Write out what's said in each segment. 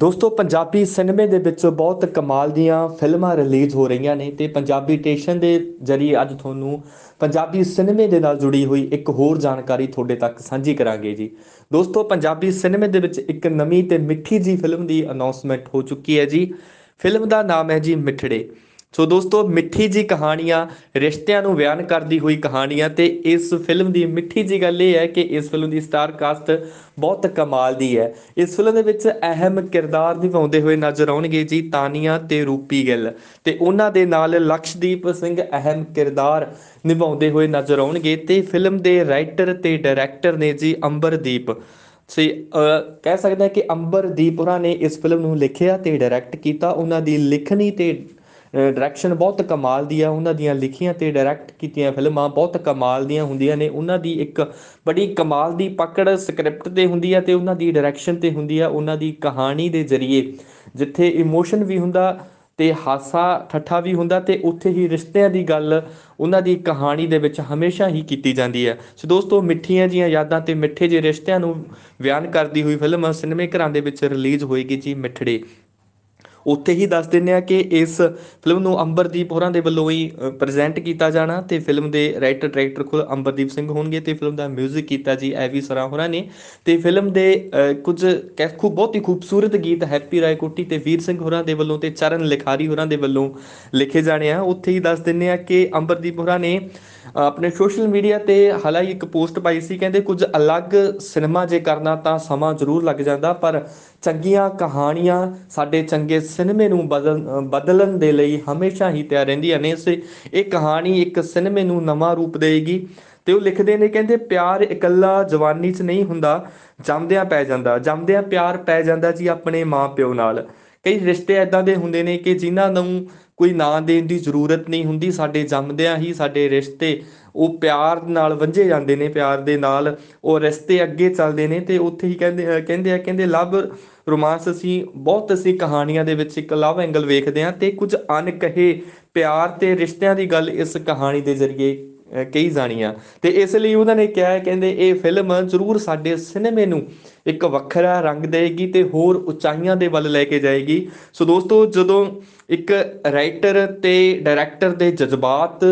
ਦੋਸਤੋ ਪੰਜਾਬੀ ਸਿਨੇਮੇ ਦੇ ਵਿੱਚ ਬਹੁਤ ਕਮਾਲ ਦੀਆਂ ਫਿਲਮਾਂ ਰਿਲੀਜ਼ ਹੋ ਰਹੀਆਂ ਨੇ ਤੇ ਪੰਜਾਬੀ ਟੇਸ਼ਨ ਦੇ ਜਰੀਏ ਅੱਜ ਤੁਹਾਨੂੰ ਪੰਜਾਬੀ ਸਿਨੇਮੇ ਦੇ ਨਾਲ ਜੁੜੀ ਹੋਈ ਇੱਕ ਹੋਰ ਜਾਣਕਾਰੀ ਤੁਹਾਡੇ ਤੱਕ ਸਾਂਝੀ ਕਰਾਂਗੇ ਜੀ ਦੋਸਤੋ ਪੰਜਾਬੀ ਸਿਨੇਮੇ ਦੇ ਵਿੱਚ ਇੱਕ ਨਵੀਂ ਤੇ ਮਿੱਠੀ ਜੀ ਫਿਲਮ ਦੀ ਅਨਾਉਂਸਮੈਂਟ ਹੋ ਚੁੱਕੀ ਹੈ ਜੀ ਫਿਲਮ ਦਾ ਨਾਮ ਹੈ ਜੀ ਮਿੱਠੜੇ ਸੋ ਦੋਸਤੋ ਮਿੱਠੀ ਜੀ ਕਹਾਣੀਆਂ ਰਿਸ਼ਤਿਆਂ ਨੂੰ ਬਿਆਨ ਕਰਦੀ ਹੋਈ ਕਹਾਣੀਆਂ ਤੇ ਇਸ ਫਿਲਮ ਦੀ ਮਿੱਠੀ ਜੀ ਗੱਲ ਇਹ ਹੈ ਕਿ ਇਸ ਫਿਲਮ ਦੀ ਸਟਾਰ ਕਾਸਟ ਬਹੁਤ ਕਮਾਲ ਦੀ ਹੈ ਇਸ ਫਿਲਮ ਦੇ ਵਿੱਚ ਅਹਿਮ ਕਿਰਦਾਰ ਨਿਭਾਉਂਦੇ ਹੋਏ ਨਜ਼ਰ ਆਉਣਗੇ ਜੀ ਤਾਨੀਆਂ ਤੇ ਰੂਪੀ ਗਿੱਲ ਤੇ ਉਹਨਾਂ ਦੇ ਨਾਲ ਲਕਸ਼ਦੀਪ ਸਿੰਘ ਅਹਿਮ ਕਿਰਦਾਰ ਨਿਭਾਉਂਦੇ ਹੋਏ ਨਜ਼ਰ ਆਉਣਗੇ ਤੇ ਫਿਲਮ ਦੇ ਰਾਈਟਰ ਤੇ ਡਾਇਰੈਕਟਰ ਨੇ ਜੀ ਅੰਬਰਦੀਪ ਸੇ ਕਹਿ ਸਕਦਾ ਕਿ ਅੰਬਰਦੀਪ ਉਹਨਾਂ ਨੇ ਇਸ ਫਿਲਮ ਨੂੰ ਲਿਖਿਆ ਤੇ ਡਾਇਰੈਕਟ ਕੀਤਾ ਉਹਨਾਂ ਦੀ ਲਿਖਣੀ ਤੇ ਡਾਇਰੈਕਸ਼ਨ ਬਹੁਤ ਕਮਾਲ ਦੀ ਆ ਉਹਨਾਂ ਦੀਆਂ ਲਿਖੀਆਂ ਤੇ ਡਾਇਰੈਕਟ ਕੀਤੀਆਂ ਫਿਲਮਾਂ ਬਹੁਤ ਕਮਾਲ ਦੀਆਂ ਹੁੰਦੀਆਂ ਨੇ ਉਹਨਾਂ ਦੀ ਇੱਕ ਬੜੀ ਕਮਾਲ ਦੀ ਪਕੜ ਸਕ੍ਰਿਪਟ ਤੇ ਹੁੰਦੀ ਆ ਤੇ ਉਹਨਾਂ ਦੀ ਡਾਇਰੈਕਸ਼ਨ ਤੇ ਹੁੰਦੀ ਆ ਉਹਨਾਂ ਦੀ ਕਹਾਣੀ ਦੇ ਜ਼ਰੀਏ ਜਿੱਥੇ ਇਮੋਸ਼ਨ ਵੀ ਹੁੰਦਾ ਤੇ ਹਾਸਾ ਠੱਠਾ ਵੀ ਹੁੰਦਾ ਤੇ ਉੱਥੇ ਹੀ ਰਿਸ਼ਤਿਆਂ ਦੀ ਗੱਲ ਉਹਨਾਂ ਦੀ ਕਹਾਣੀ ਦੇ ਵਿੱਚ ਹਮੇਸ਼ਾ ਹੀ ਕੀਤੀ ਜਾਂਦੀ ਹੈ ਸੋ ਦੋਸਤੋ ਮਿੱਠੀਆਂ ਜੀਆਂ ਯਾਦਾਂ ਤੇ ਮਿੱਠੇ ਜਿਹੇ ਰਿਸ਼ਤਿਆਂ ਨੂੰ ਬਿਆਨ ਕਰਦੀ ਹੋਈ ਫਿਲਮ ਸਿਨੇਮੇ ਘਰਾਂ ਦੇ ਵਿੱਚ ਰਿਲੀਜ਼ ਹੋਏਗੀ ਜੀ ਮਿੱਠੜੇ ਉੱਥੇ ਹੀ ਦੱਸ ਦਿੰਨੇ ਆ ਕਿ ਇਸ ਫਿਲਮ ਨੂੰ ਅੰਬਰਦੀਪ ਹੋਰਾਂ ਦੇ ਵੱਲੋਂ ਹੀ ਪ੍ਰੈਜ਼ੈਂਟ ਕੀਤਾ ਜਾਣਾ ਤੇ ਫਿਲਮ ਦੇ ਰਾਈਟਰ ਡਾਇਰੈਕਟਰ ਖੁਦ ਅੰਬਰਦੀਪ ਸਿੰਘ ਹੋਣਗੇ ਤੇ ਫਿਲਮ ਦਾ 뮤직 ਕੀਤਾ ਜੀ ਐਵੀ ਸਰਾ ਹੋਰਾਂ ਨੇ ਤੇ ਫਿਲਮ ਦੇ ਕੁਝ ਕਹੂ ਬਹੁਤ ਹੀ ਖੂਬਸੂਰਤ ਗੀਤ ਹੈਪੀ ਰਾਏ ਕੋਟੀ ਤੇ ਵੀਰ ਸਿੰਘ ਹੋਰਾਂ ਦੇ ਵੱਲੋਂ ਤੇ ਚਰਨ ਲਿਖਾਰੀ ਹੋਰਾਂ ਦੇ ਵੱਲੋਂ ਲਿਖੇ ਜਾਣੇ ਆ ਉੱਥੇ ਹੀ ਦੱਸ ਦਿੰਨੇ ਆ ਕਿ ਅੰਬਰਦੀਪ ਹੋਰਾਂ ਨੇ ਆਪਣੇ ਸੋਸ਼ਲ ਮੀਡੀਆ ਤੇ ਹਾਲਾਂਕਿ ਇੱਕ ਪੋਸਟ ਪਾਈ ਸੀ ਕਹਿੰਦੇ ਕੁਝ ਅਲੱਗ ਸਿਨੇਮਾ ਜੇ ਕਰਨਾ ਤਾਂ ਸਮਾਂ ਜ਼ਰੂਰ ਲੱਗ ਜਾਂਦਾ ਪਰ ਚੰਗੀਆਂ ਕਹਾਣੀਆਂ ਸਾਡੇ ਚੰਗੇ ਸਿਨੇਮੇ ਨੂੰ ਬਦਲਣ ਦੇ ਲਈ ਹਮੇਸ਼ਾ ਹੀ ਤਿਆਰ ਰਹਿੰਦੀਆਂ ਨੇ ਸੇ ਇਹ ਕਹਾਣੀ ਇੱਕ ਸਿਨੇਮੇ ਨੂੰ ਨਵਾਂ ਰੂਪ ਦੇਏਗੀ ਤੇ ਉਹ ਲਿਖਦੇ ਨੇ ਕਹਿੰਦੇ ਪਿਆਰ ਇਕੱਲਾ ਜਵਾਨੀ 'ਚ ਨਹੀਂ ਹੁੰਦਾ ਜੰਮਦਿਆਂ ਪੈ ਜਾਂਦਾ ਜੰਮਦਿਆਂ ਪਿਆਰ ਪੈ ਜਾਂਦਾ ਜੀ ਆਪਣੇ ਮਾਪਿਓ ਨਾਲ ਕਈ ਰਿਸ਼ਤੇ ਐਦਾਂ ਦੇ ਹੁੰਦੇ ਨੇ ਕਿ ਜਿਨ੍ਹਾਂ ਨੂੰ ਕੋਈ ਨਾਂ ਦੇਣ ਦੀ ਜ਼ਰੂਰਤ ਨਹੀਂ ਹੁੰਦੀ ਸਾਡੇ ਜੰਮਦਿਆਂ ਹੀ ਸਾਡੇ ਰਿਸ਼ਤੇ ਉਹ ਪਿਆਰ ਨਾਲ ਵੰਝੇ ਜਾਂਦੇ ਨੇ ਪਿਆਰ ਦੇ ਨਾਲ ਉਹ ਰਿਸ਼ਤੇ ਅੱਗੇ ਚੱਲਦੇ ਨੇ ਤੇ ਉੱਥੇ ਹੀ ਕਹਿੰਦੇ ਕਹਿੰਦੇ ਆ ਕਹਿੰਦੇ ਲਵ ਰੋਮਾਂਸ ਅਸੀਂ ਬਹੁਤ ਅਸੀਂ ਕਹਾਣੀਆਂ ਦੇ ਵਿੱਚ ਇੱਕ ਲਵ ਐਂਗਲ ਵੇਖਦੇ ਆ ਤੇ ਕੁਝ ਅਨਕਹੇ ਪਿਆਰ ਤੇ ਰਿਸ਼ਤਿਆਂ ਦੀ ਗੱਲ ਇਸ ਕਹਾਣੀ ਦੇ ਜ਼ਰੀਏ ਕਈ ਜਾਣੀਆਂ ਤੇ ਇਸ ਲਈ ਉਹਨਾਂ ਨੇ ਕਿਹਾ ਕਹਿੰਦੇ ਇਹ ਫਿਲਮ ਜ਼ਰੂਰ ਸਾਡੇ ਸਿਨੇਮੇ ਨੂੰ ਇੱਕ ਵੱਖਰਾ ਰੰਗ ਦੇਗੀ ਤੇ ਹੋਰ ਉਚਾਈਆਂ ਦੇ ਵੱਲ ਲੈ ਕੇ ਜਾਏਗੀ ਸੋ ਦੋਸਤੋ ਜਦੋਂ ਇੱਕ ਰਾਈਟਰ ਤੇ ਡਾਇਰੈਕਟਰ ਦੇ ਜਜ਼ਬਾਤ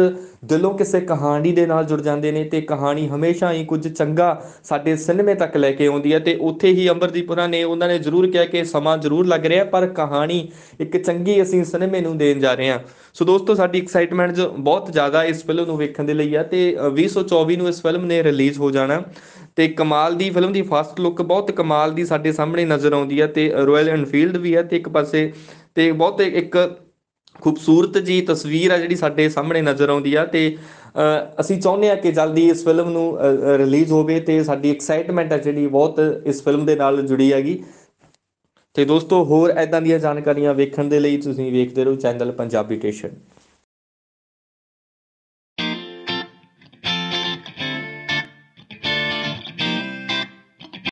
ਦਿਲੋਂ ਕਿਸੇ ਕਹਾਣੀ ਦੇ ਨਾਲ ਜੁੜ ਜਾਂਦੇ ਨੇ ਤੇ ਕਹਾਣੀ ਹਮੇਸ਼ਾ ਹੀ ਕੁਝ ਚੰਗਾ ਸਾਡੇ ਸਿਨੇਮੇ ਤੱਕ ਲੈ ਕੇ ਆਉਂਦੀ ਹੈ ਤੇ ਉੱਥੇ ਹੀ ਅੰਬਰਦੀਪੁਰਾ ਨੇ ਉਹਨਾਂ ਨੇ ਜ਼ਰੂਰ ਕਿਹਾ ਕਿ ਸਮਾਂ ਜ਼ਰੂਰ ਲੱਗ ਰਿਹਾ ਪਰ ਕਹਾਣੀ ਇੱਕ ਚੰਗੀ ਅਸੀਂ ਸਿਨੇਮੇ ਨੂੰ ਦੇਣ ਜਾ ਰਹੇ ਹਾਂ ਸੋ ਦੋਸਤੋ ਸਾਡੀ ਐਕਸਾਈਟਮੈਂਟ ਬਹੁਤ ਜ਼ਿਆਦਾ ਇਸ ਫਿਲਮ ਨੂੰ ਵੇਖਣ ਦੇ ਲਈ ਆ ਤੇ 2024 ਨੂੰ ਇਸ ਫਿਲਮ ਨੇ ਰਿਲੀਜ਼ ਹੋ ਜਾਣਾ ਤੇ ਕਮਾਲ ਦੀ ਫਿਲਮ ਦੀ ਫਸਟ ਲੁੱਕ ਬਹੁਤ ਕਮਾਲ ਦੀ ਸਾਡੇ ਸਾਹਮਣੇ ਨਜ਼ਰ ਆਉਂਦੀ ਹੈ ਤੇ ਰਾਇਲ ਐਨਫੀਲਡ ਵੀ ਹੈ ਤੇ ਇੱਕ ਪਾਸੇ ਤੇ ਬਹੁਤ ਇੱਕ ਖੂਬਸੂਰਤ ਜੀ ਤਸਵੀਰ ਆ ਜਿਹੜੀ ਸਾਡੇ ਸਾਹਮਣੇ ਨਜ਼ਰ ਆਉਂਦੀ ਆ ਤੇ ਅਸੀਂ ਚਾਹੁੰਦੇ ਆ ਕਿ ਜਲਦੀ ਇਸ ਫਿਲਮ ਨੂੰ ਰਿਲੀਜ਼ ਹੋਵੇ ਤੇ ਸਾਡੀ ਐਕਸਾਈਟਮੈਂਟ ਆ ਜਿਹੜੀ ਬਹੁਤ ਇਸ ਫਿਲਮ ਦੇ ਨਾਲ ਜੁੜੀ ਹੈਗੀ ਤੇ ਦੋਸਤੋ ਹੋਰ ਐਦਾਂ ਦੀਆਂ ਜਾਣਕਾਰੀਆਂ ਵੇਖਣ ਦੇ ਲਈ ਤੁਸੀਂ ਵੇਖਦੇ ਰਹੋ ਚੈਨਲ ਪੰਜਾਬੀ ਟੇਸ਼ਨ